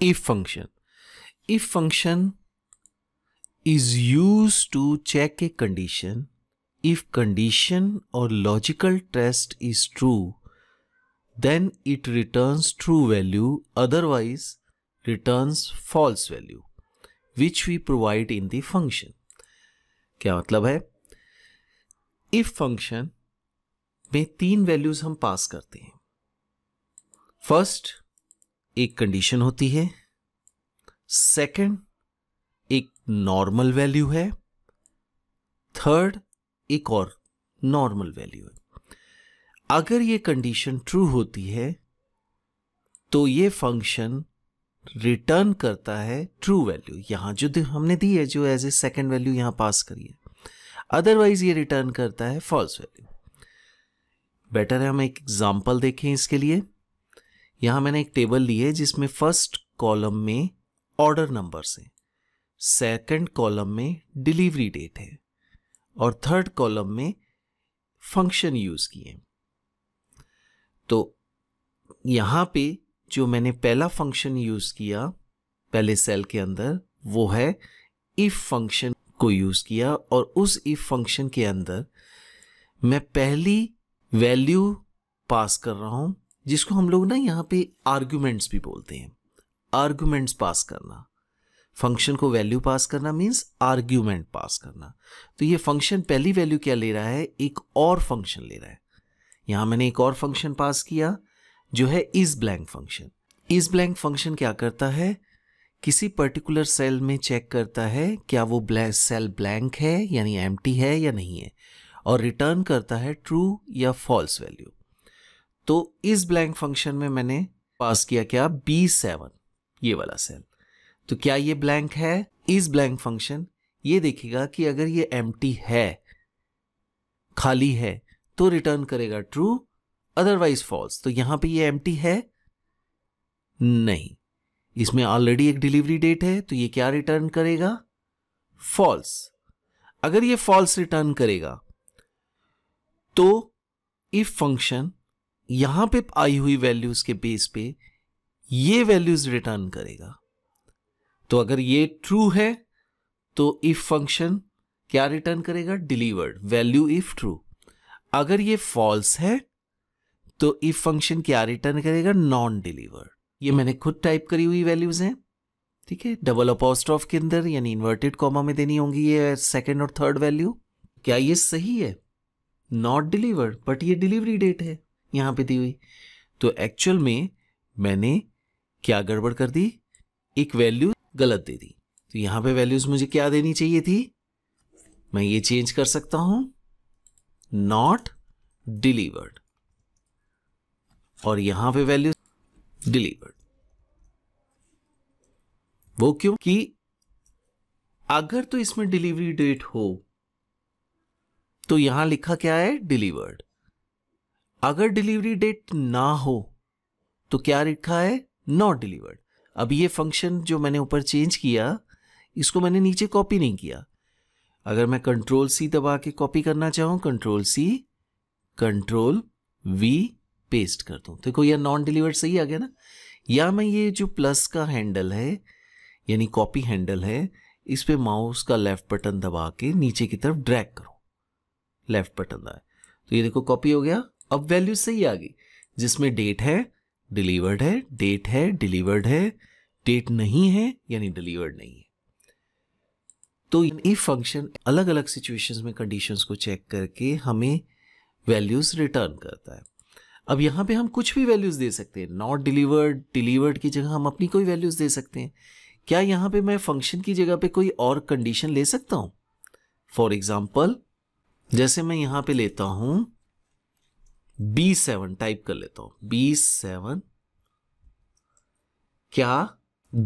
if function if function is used to check a condition if condition or logical test is true then it returns true value otherwise returns false value which we provide in the function kya matlab hai if function में तीन values हम पास करते हैं first एक condition होती है second एक normal value है थर्ड एक और नॉर्मल वैल्यू है अगर ये कंडीशन ट्रू होती है तो ये फंक्शन रिटर्न करता है ट्रू वैल्यू यहां जो हमने दी है जो एज ए सेकेंड वैल्यू यहां पास करिए अदरवाइज ये रिटर्न करता है फॉल्स वैल्यू बेटर है हम एक एग्जाम्पल देखें इसके लिए यहाँ मैंने एक टेबल ली है जिसमें फर्स्ट कॉलम में ऑर्डर नंबर्स हैं सेकंड कॉलम में डिलीवरी डेट है और थर्ड कॉलम में फंक्शन यूज किए तो यहाँ पे जो मैंने पहला फंक्शन यूज किया पहले सेल के अंदर वो है इफ फंक्शन को यूज किया और उस इफ फंक्शन के अंदर मैं पहली वैल्यू पास कर रहा हूं जिसको हम लोग ना यहाँ पे आर्ग्यूमेंट्स भी बोलते हैं आर्ग्यूमेंट्स पास करना फंक्शन को वैल्यू पास करना मीन्स आर्ग्यूमेंट पास करना तो ये फंक्शन पहली वैल्यू क्या ले रहा है एक और फंक्शन ले रहा है यहाँ मैंने एक और फंक्शन पास किया जो है इस ब्लैंक फंक्शन इस ब्लैंक फंक्शन क्या करता है किसी पर्टिकुलर सेल में चेक करता है क्या वो ब्लैंक सेल ब्लैंक है यानी एम्प्टी है या नहीं है और रिटर्न करता है ट्रू या फॉल्स वैल्यू तो इस ब्लैंक फंक्शन में मैंने पास किया क्या बी सेवन ये वाला सेल तो क्या ये ब्लैंक है इस ब्लैंक फंक्शन ये देखेगा कि अगर ये एम है खाली है तो रिटर्न करेगा ट्रू अदरवाइज फॉल्स तो यहां पे ये एम है नहीं इसमें ऑलरेडी एक डिलीवरी डेट है तो ये क्या रिटर्न करेगा फॉल्स अगर ये फॉल्स रिटर्न करेगा तो इफ फंक्शन यहां पे आई हुई वैल्यूज के बेस पे ये वैल्यूज रिटर्न करेगा तो अगर ये ट्रू है तो इफ फंक्शन क्या रिटर्न करेगा डिलीवर्ड वैल्यू इफ ट्रू अगर ये फॉल्स है तो इफ फंक्शन क्या रिटर्न करेगा नॉन डिलीवर्ड ये मैंने खुद टाइप करी हुई वैल्यूज हैं ठीक है डबल ऑफ के अंदर यानी इन्वर्टेड कॉमा में देनी होंगी ये सेकेंड और थर्ड वैल्यू क्या ये सही है नॉट डिलीवर्ड बट ये डिलीवरी डेट है यहाँ पे दी हुई तो एक्चुअल में मैंने क्या गड़बड़ कर दी एक वैल्यू गलत दे दी तो यहाँ पे वैल्यूज मुझे क्या देनी चाहिए थी मैं ये चेंज कर सकता हूं नॉट डिलीवर्ड और यहां पे वैल्यू डिलीवर्ड वो क्यों कि अगर तो इसमें डिलीवरी डेट हो तो यहां लिखा क्या है डिलीवर्ड अगर डिलीवरी डेट ना हो तो क्या लिखा है नॉट डिलीवर्ड अब ये फंक्शन जो मैंने ऊपर चेंज किया इसको मैंने नीचे कॉपी नहीं किया अगर मैं कंट्रोल सी दबा के कॉपी करना चाहूं control C control V paste कर दू देखो यह नॉन डिलीवर्ड सही आ गया ना या मैं ये जो प्लस का हैंडल है यानी कॉपी हैंडल है इस पे माउस का लेफ्ट बटन दबा के नीचे की तरफ ड्रैग करो लेफ्ट बटन दबाए तो ये देखो कॉपी हो गया अब वैल्यू सही आ गई जिसमें डेट है डिलीवर्ड है डेट है डिलीवर्ड है डेट नहीं है यानी डिलीवर्ड नहीं है तो इफ फंक्शन अलग अलग सिचुएशंस में कंडीशंस को चेक करके हमें वैल्यूज रिटर्न करता है अब यहां पे हम कुछ भी वैल्यूज दे सकते हैं नॉट डिलीवर्ड डिलीवर्ड की जगह हम अपनी कोई वैल्यूज दे सकते हैं क्या यहां पे मैं फंक्शन की जगह पे कोई और कंडीशन ले सकता हूं फॉर एग्जाम्पल जैसे मैं यहां पे लेता हूं बी सेवन टाइप कर लेता हूं बी सेवन क्या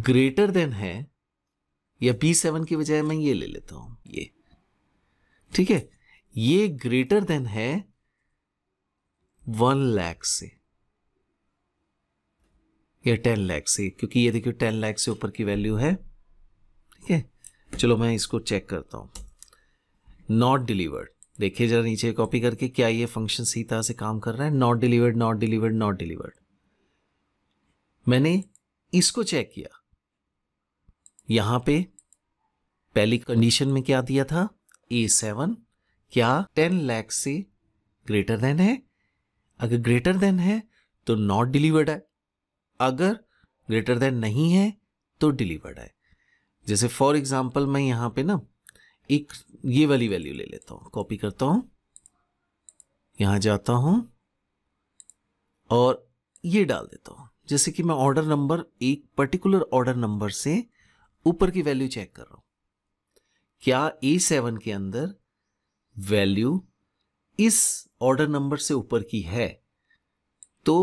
ग्रेटर देन है या बी सेवन की बजाय मैं ये ले लेता हूं ये ठीक है ये ग्रेटर देन है वन लैख से या टेन लैख से क्योंकि ये देखिए टेन लैख से ऊपर की वैल्यू है ठीक है चलो मैं इसको चेक करता हूं नॉट डिलीवर्ड देखिए जरा नीचे कॉपी करके क्या ये फंक्शन सही तरह से काम कर रहा है not delivered not delivered not delivered मैंने इसको चेक किया यहां पे पहली कंडीशन में क्या दिया था ए सेवन क्या टेन लैक्स से ग्रेटर देन है अगर ग्रेटर देन है तो नॉट डिलीवर्ड है अगर ग्रेटर देन नहीं है तो डिलीवर्ड है जैसे फॉर एग्जाम्पल मैं यहां पे ना एक ये वाली वैल्यू ले लेता हूं कॉपी करता हूं यहां जाता हूं और ये डाल देता हूं जैसे कि मैं ऑर्डर नंबर एक पर्टिकुलर ऑर्डर नंबर से ऊपर की वैल्यू चेक कर रहा हूं क्या ए सेवन के अंदर वैल्यू इस ऑर्डर नंबर से ऊपर की है तो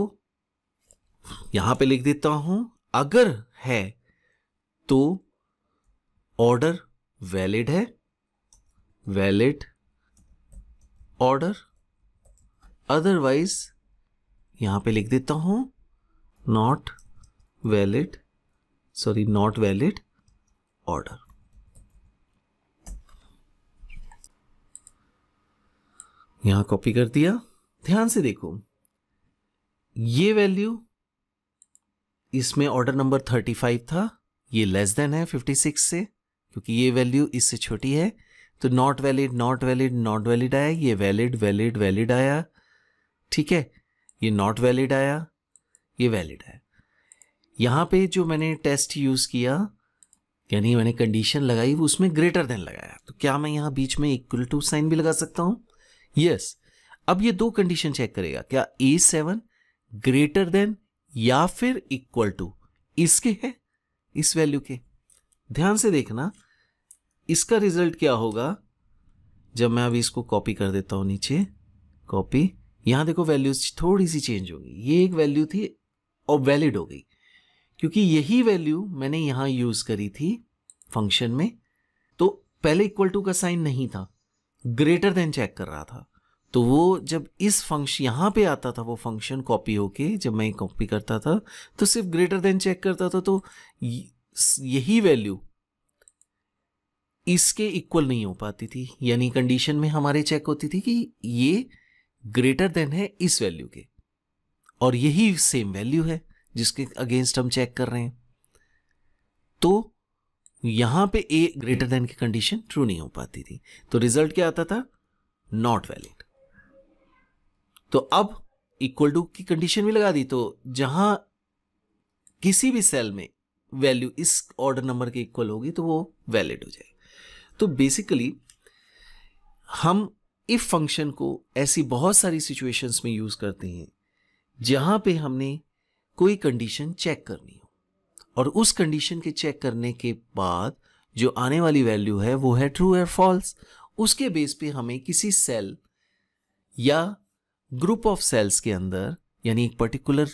यहां पे लिख देता हूं अगर है तो ऑर्डर वैलिड है वैलिड ऑर्डर अदरवाइज यहां पे लिख देता हूं not valid sorry not valid order यहां कॉपी कर दिया ध्यान से देखो ये वैल्यू इसमें ऑर्डर नंबर 35 था ये लेस देन है 56 से क्योंकि ये वैल्यू इससे छोटी है तो not valid not valid not valid आया ये वैलिड वैलिड वैलिड आया ठीक है ये नॉट वैलिड आया ये वैलिड आया यहां पे जो मैंने टेस्ट यूज़ किया यानी मैंने कंडीशन लगाई वो उसमें ग्रेटर देन लगाया तो क्या मैं यहां बीच में इक्वल टू साइन भी लगा सकता हूं यस yes. अब ये दो कंडीशन चेक करेगा क्या ए सेवन ग्रेटर देन या फिर इक्वल टू इसके है इस वैल्यू के ध्यान से देखना इसका रिजल्ट क्या होगा जब मैं अभी इसको कॉपी कर देता हूँ नीचे कॉपी यहाँ देखो वैल्यूज थोड़ी सी चेंज होगी ये एक वैल्यू थी और वैलिड हो गई क्योंकि यही वैल्यू मैंने यहाँ यूज़ करी थी फंक्शन में तो पहले इक्वल टू का साइन नहीं था ग्रेटर देन चेक कर रहा था तो वो जब इस फंक्शन यहाँ पे आता था वो फंक्शन कॉपी होके जब मैं कॉपी करता था तो सिर्फ ग्रेटर देन चेक करता था तो यही वैल्यू इसके इक्वल नहीं हो पाती थी यानी कंडीशन में हमारे चेक होती थी कि ये ग्रेटर देन है इस वैल्यू के और यही सेम वैल्यू है जिसके अगेंस्ट हम चेक कर रहे हैं तो यहां पे ए ग्रेटर देन की कंडीशन ट्रू नहीं हो पाती थी तो रिजल्ट क्या आता था नॉट वैलिड तो अब इक्वल टू की कंडीशन भी लगा दी तो जहां किसी भी सेल में वैल्यू इस ऑर्डर नंबर के इक्वल होगी तो वो वैलिड हो जाएगी तो बेसिकली हम इफ फंक्शन को ऐसी बहुत सारी सिचुएशंस में यूज करते हैं जहां पे हमने कोई कंडीशन चेक करनी हो और उस कंडीशन के चेक करने के बाद जो आने वाली वैल्यू है वो है ट्रू या फॉल्स उसके बेस पे हमें किसी सेल या ग्रुप ऑफ सेल्स के अंदर यानी एक पर्टिकुलर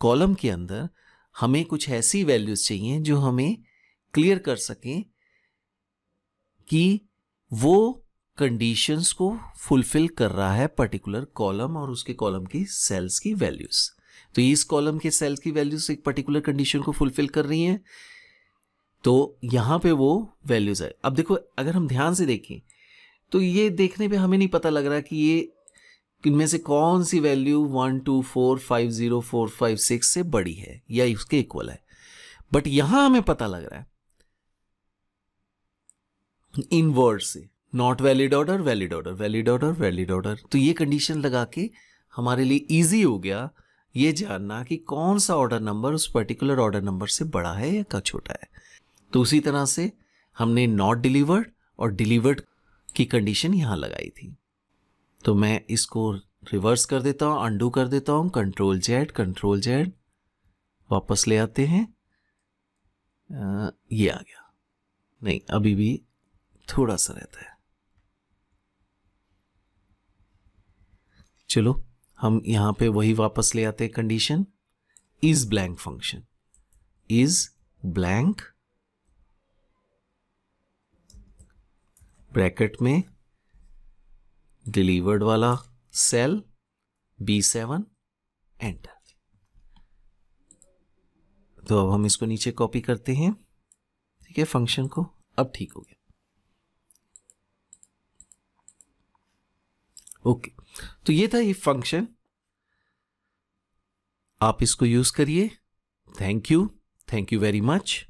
कॉलम के अंदर हमें कुछ ऐसी वैल्यूज चाहिए जो हमें क्लियर कर सकें कि वो कंडीशंस को फुलफिल कर रहा है पर्टिकुलर कॉलम और उसके कॉलम की सेल्स की वैल्यूज तो इस कॉलम के सेल्स की वैल्यूज एक पर्टिकुलर कंडीशन को फुलफिल कर रही हैं तो यहां पे वो वैल्यूज है अब देखो अगर हम ध्यान से देखें तो ये देखने पे हमें नहीं पता लग रहा कि ये इनमें से कौन सी value one two four five zero four five six से बड़ी है या इसके इक्वल है बट यहां हमें पता लग रहा है इनवर्स से not valid order valid order valid order valid order तो ये कंडीशन लगा के हमारे लिए ईजी हो गया ये जानना कि कौन सा ऑर्डर नंबर उस पर्टिकुलर ऑर्डर नंबर से बड़ा है या का छोटा है तो उसी तरह से हमने नॉट डिलीवर्ड और डिलीवर्ड की कंडीशन यहाँ लगाई थी तो मैं इसको रिवर्स कर देता हूँ अंडू कर देता हूँ कंट्रोल जेड कंट्रोल जेड वापस ले आते हैं आ, ये आ गया नहीं अभी भी थोड़ा सा रहता है चलो हम यहां पे वही वापस ले आते हैं condition is blank function is blank bracket में डिलीवर्ड वाला सेल बी सेवन एंटर तो अब हम इसको नीचे कॉपी करते हैं ठीक है फंक्शन को अब ठीक हो गया ओके तो ये था ये फंक्शन आप इसको यूज करिए thank you thank you very much